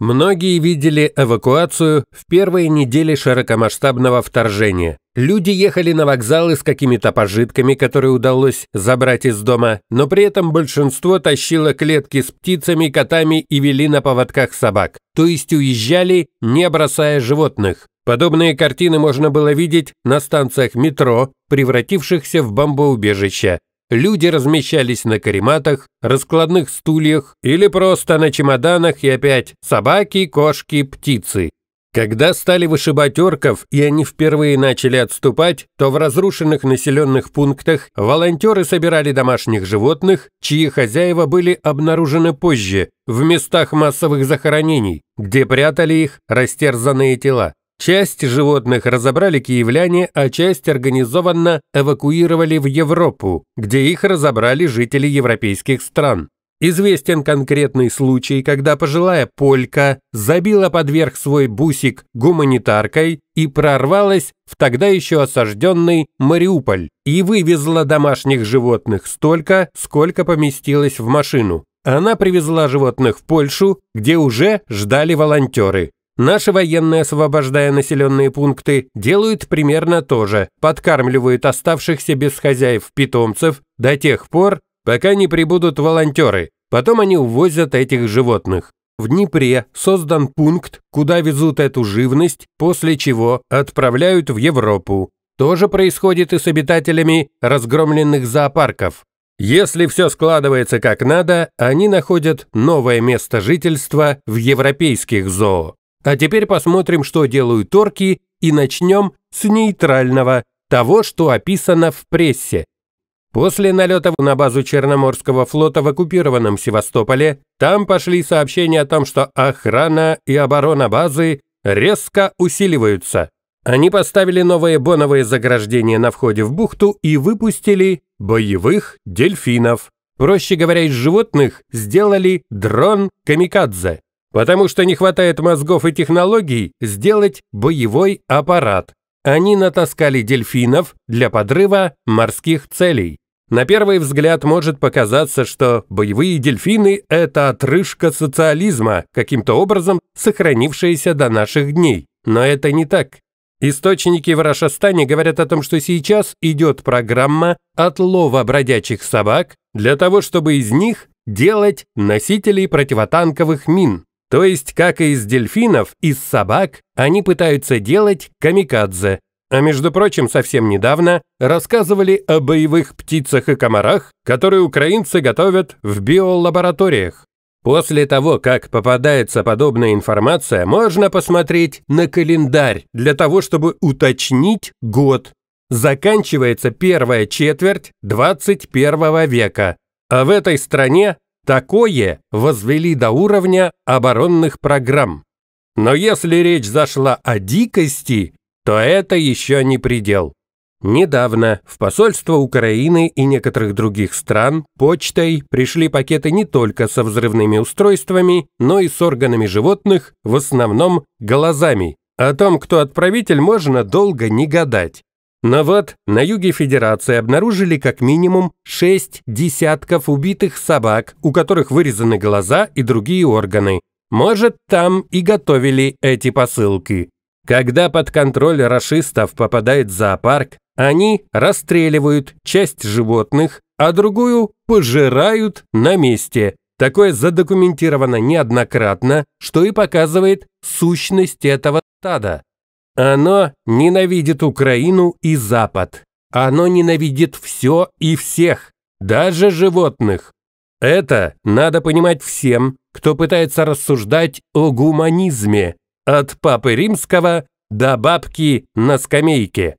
Многие видели эвакуацию в первые недели широкомасштабного вторжения. Люди ехали на вокзалы с какими-то пожитками, которые удалось забрать из дома, но при этом большинство тащило клетки с птицами, котами и вели на поводках собак, то есть уезжали, не бросая животных. Подобные картины можно было видеть на станциях метро, превратившихся в бомбоубежища люди размещались на карематах, раскладных стульях или просто на чемоданах и опять собаки, кошки, птицы. Когда стали вышибать орков и они впервые начали отступать, то в разрушенных населенных пунктах волонтеры собирали домашних животных, чьи хозяева были обнаружены позже, в местах массовых захоронений, где прятали их растерзанные тела. Часть животных разобрали киевляне, а часть организованно эвакуировали в Европу, где их разобрали жители европейских стран. Известен конкретный случай, когда пожилая полька забила подверх свой бусик гуманитаркой и прорвалась в тогда еще осажденный Мариуполь и вывезла домашних животных столько, сколько поместилось в машину. Она привезла животных в Польшу, где уже ждали волонтеры. Наши военные, освобождая населенные пункты, делают примерно то же, подкармливают оставшихся без хозяев питомцев до тех пор, пока не прибудут волонтеры, потом они увозят этих животных. В Днепре создан пункт, куда везут эту живность, после чего отправляют в Европу. То же происходит и с обитателями разгромленных зоопарков. Если все складывается как надо, они находят новое место жительства в европейских зоо. А теперь посмотрим, что делают торки, и начнем с нейтрального, того, что описано в прессе. После налета на базу Черноморского флота в оккупированном Севастополе, там пошли сообщения о том, что охрана и оборона базы резко усиливаются. Они поставили новые боновые заграждения на входе в бухту и выпустили боевых дельфинов. Проще говоря, из животных сделали дрон-камикадзе. Потому что не хватает мозгов и технологий сделать боевой аппарат. Они натаскали дельфинов для подрыва морских целей. На первый взгляд может показаться, что боевые дельфины – это отрыжка социализма, каким-то образом сохранившаяся до наших дней. Но это не так. Источники в Рашастане говорят о том, что сейчас идет программа отлова бродячих собак для того, чтобы из них делать носителей противотанковых мин. То есть, как и из дельфинов, из собак они пытаются делать камикадзе. А между прочим, совсем недавно рассказывали о боевых птицах и комарах, которые украинцы готовят в биолабораториях. После того, как попадается подобная информация, можно посмотреть на календарь для того, чтобы уточнить год. Заканчивается первая четверть 21 века, а в этой стране Такое возвели до уровня оборонных программ. Но если речь зашла о дикости, то это еще не предел. Недавно в посольство Украины и некоторых других стран почтой пришли пакеты не только со взрывными устройствами, но и с органами животных, в основном глазами. О том, кто отправитель, можно долго не гадать. На вот на юге Федерации обнаружили как минимум 6 десятков убитых собак, у которых вырезаны глаза и другие органы. Может, там и готовили эти посылки. Когда под контроль расистов попадает зоопарк, они расстреливают часть животных, а другую пожирают на месте. Такое задокументировано неоднократно, что и показывает сущность этого стада. Оно ненавидит Украину и Запад. Оно ненавидит все и всех, даже животных. Это надо понимать всем, кто пытается рассуждать о гуманизме, от папы римского до бабки на скамейке.